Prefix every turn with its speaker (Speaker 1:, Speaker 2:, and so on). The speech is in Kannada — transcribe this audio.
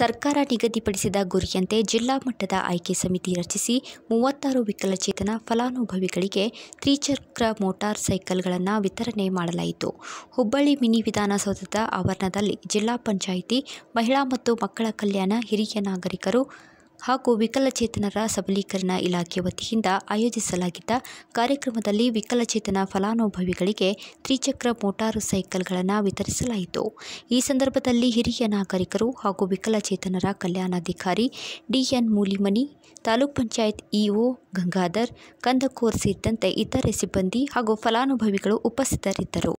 Speaker 1: ಸರ್ಕಾರ ನಿಗದಿಪಡಿಸಿದ ಗುರಿಯಂತೆ ಜಿಲ್ಲಾ ಮಟ್ಟದ ಆಯ್ಕೆ ಸಮಿತಿ ರಚಿಸಿ ಮೂವತ್ತಾರು ವಿಕಲಚೇತನ ಫಲಾನುಭವಿಗಳಿಗೆ ತ್ರಿಚಕ್ರ ಮೋಟಾರ್ ಸೈಕಲ್ಗಳನ್ನು ವಿತರಣೆ ಮಾಡಲಾಯಿತು ಹುಬ್ಬಳ್ಳಿ ಮಿನಿ ವಿಧಾನಸೌಧದ ಆವರಣದಲ್ಲಿ ಜಿಲ್ಲಾ ಪಂಚಾಯಿತಿ ಮಹಿಳಾ ಮತ್ತು ಮಕ್ಕಳ ಕಲ್ಯಾಣ ಹಿರಿಯ ನಾಗರಿಕರು ಹಾಗೂ ವಿಕಲಚೇತನರ ಸಬಲೀಕರಣ ಇಲಾಖೆ ವತಿಯಿಂದ ಆಯೋಜಿಸಲಾಗಿದ್ದ ಕಾರ್ಯಕ್ರಮದಲ್ಲಿ ವಿಕಲಚೇತನ ಫಲಾನುಭವಿಗಳಿಗೆ ತ್ರಿಚಕ್ರ ಮೋಟಾರು ಸೈಕಲ್ಗಳನ್ನು ವಿತರಿಸಲಾಯಿತು ಈ ಸಂದರ್ಭದಲ್ಲಿ ಹಿರಿಯ ನಾಗರಿಕರು ಹಾಗೂ ವಿಕಲಚೇತನರ ಕಲ್ಯಾಣಾಧಿಕಾರಿ ಡಿಎನ್ ಮೂಲಿಮನಿ ತಾಲೂಕ್ ಪಂಚಾಯತ್ ಇಒ ಗಂಗಾಧರ್ ಕಂದಕೋರ್ ಸೇರಿದಂತೆ ಇತರೆ ಸಿಬ್ಬಂದಿ ಹಾಗೂ ಫಲಾನುಭವಿಗಳು ಉಪಸ್ಥಿತರಿದ್ದರು